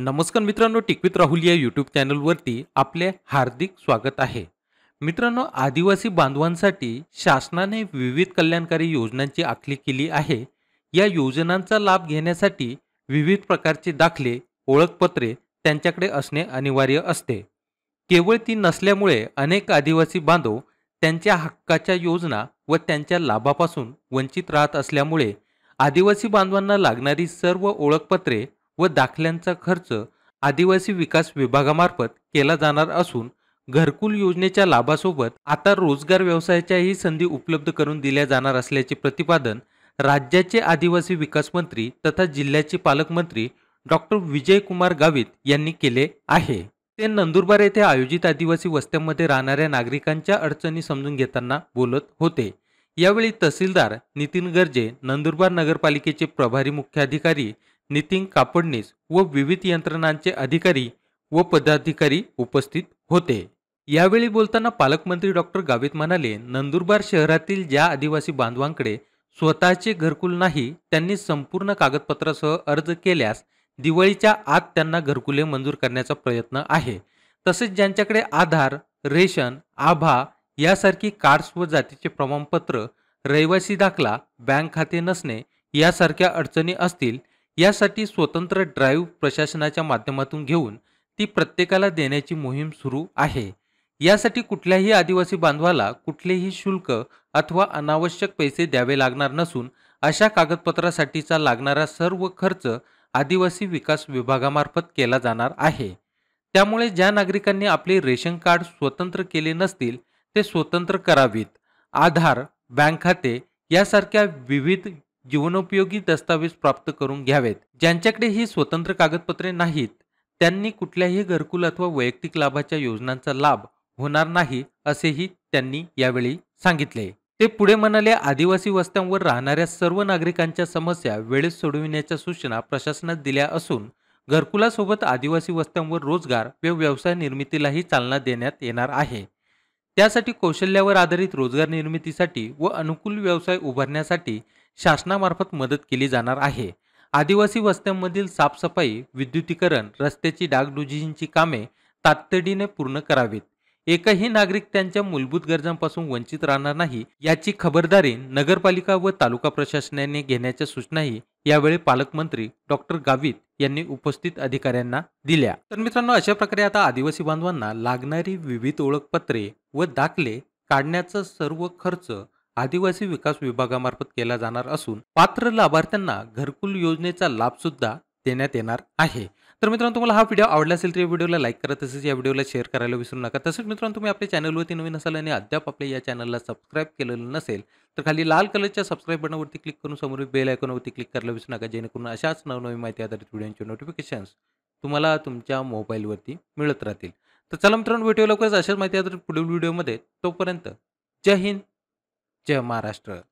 नमस्कार मित्रांनो टिकवित राहुल या यूट्यूब चॅनलवरती आपले हार्दिक स्वागत आहे मित्रांनो आदिवासी बांधवांसाठी शासनाने विविध कल्याणकारी योजनांची आखली केली आहे या योजनांचा लाभ घेण्यासाठी विविध प्रकारचे दाखले ओळखपत्रे त्यांच्याकडे असणे अनिवार्य असते केवळ ती नसल्यामुळे अनेक आदिवासी बांधव त्यांच्या हक्काच्या योजना व त्यांच्या लाभापासून वंचित राहत असल्यामुळे आदिवासी बांधवांना लागणारी सर्व ओळखपत्रे व दाखल्यांचा खर्च आदिवासी विकास विभागामार्फत केला जाणार असून घरकुल योजनेच्या लाभासोबत आता रोजगार व्यवसायाच्याही संधी उपलब्ध करून दिल्या जाणार असल्याचे प्रतिपादन राज्याचे आदिवासी विकास मंत्री तथा जिल्ह्याचे पालकमंत्री डॉक्टर विजयकुमार गावित यांनी केले आहे ते नंदुरबार येथे आयोजित आदिवासी वस्त्यांमध्ये राहणाऱ्या नागरिकांच्या अडचणी समजून घेताना बोलत होते यावेळी तहसीलदार नितीन गर्जे नंदुरबार नगरपालिकेचे प्रभारी मुख्याधिकारी नितीन कापडणीस व विविध यंत्रणांचे अधिकारी व पदाधिकारी उपस्थित होते यावेळी बोलताना पालकमंत्री डॉक्टर गावित म्हणाले नंदुरबार शहरातील ज्या आदिवासी बांधवांकडे स्वतःचे घरकुल नाही त्यांनी संपूर्ण कागदपत्रासह अर्ज केल्यास दिवाळीच्या आत त्यांना घरकुले मंजूर करण्याचा प्रयत्न आहे तसेच ज्यांच्याकडे आधार रेशन आभा यासारखी कार्ड्स व जातीचे प्रमाणपत्र रहिवासी दाखला बँक खाते नसणे यासारख्या अडचणी असतील यासाठी स्वतंत्र ड्राईव्ह प्रशासनाच्या माध्यमातून घेऊन ती प्रत्येकाला देण्याची मोहीम सुरू आहे यासाठी कुठल्याही आदिवासी बांधवाला कुठलेही शुल्क अथवा अनावश्यक पैसे द्यावे लागणार नसून अशा कागदपत्रासाठीचा लागणारा सर्व खर्च आदिवासी विकास विभागामार्फत केला जाणार आहे त्यामुळे ज्या नागरिकांनी आपले रेशन कार्ड स्वतंत्र केले नसतील ते स्वतंत्र करावीत आधार बँक खाते यासारख्या विविध जीवनोपयोगी दस्तावेज प्राप्त करून घ्यावेत ज्यांच्याकडे ही स्वतंत्र कागदपत्रे नाहीत त्यांनी कुठल्याही घरकुल अथवा वैयक्तिक लाभाच्या योजनांचा लाभ होणार नाही असेही त्यांनी यावेळी सांगितले ते पुढे म्हणाले आदिवासी वस्त्यांवर राहणाऱ्या सर्व नागरिकांच्या समस्या वेळेत सोडविण्याच्या सूचना प्रशासनात दिल्या असून घरकुलासोबत आदिवासी वस्त्यांवर रोजगार व व्यवसाय निर्मितीलाही चालना देण्यात येणार आहे त्यासाठी कौशल्यावर आधारित रोजगार निर्मितीसाठी व अनुकूल व्यवसाय उभारण्यासाठी शासनामार्फत मदत केली जाणार आहे आदिवासी वस्त्यांमधील साफसफाई विद्युतीकरण रस्त्याची डागडुजींची कामे तातडीने पूर्ण करावीत एकही नागरिक त्यांच्या मूलभूत गरजांपासून वंचित राहणार नाही याची खबरदारी नगरपालिका व तालुका प्रशासनाने घेण्याच्या सूचनाही यावेळी पालकमंत्री डॉक्टर गावित यांनी उपस्थित अधिकाऱ्यांना दिल्या तर मित्रांनो अशा प्रकारे आता आदिवासी बांधवांना लागणारी विविध ओळखपत्रे व दाखले काढण्याचा सर्व खर्च आदिवासी विकास विभागामार्फत केला जाणार असून पात्र लाभार्थ्यांना घरकुल योजनेचा लाभ सुद्धा देण्यात येणार आहे तर मित्रांनो तुम्हाला हा व्हिडिओ आवडला असेल तर या व्हिडिओला लाईक करा तसेच या व्हिडिओला शेअर करायला विसरू नका तसेच मित्रांनो तुम्ही आपल्या चॅनलवरती नवीन असाल आणि अद्याप आपल्या या चॅनलला सबस्क्राईब केलेलं नसेल तर खाली लाल कलरच्या सबस्क्राईब बटनवरती क्लिक करून समोर बेल आयकॉनवरती क्लिक करायला विसरू नका जेणेकरून अशाच नवनवीन माहिती आधारित व्हिडिओचे नोटिफिकेशन्स तुम्हाला तुमच्या मोबाईलवरती मिळत राहतील तर चला मित्रांनो व्हिडिओ लवकरच अशाच माहिती आधारित पुढील व्हिडिओमध्ये तोपर्यंत जय हिंद जय महाराष्ट्र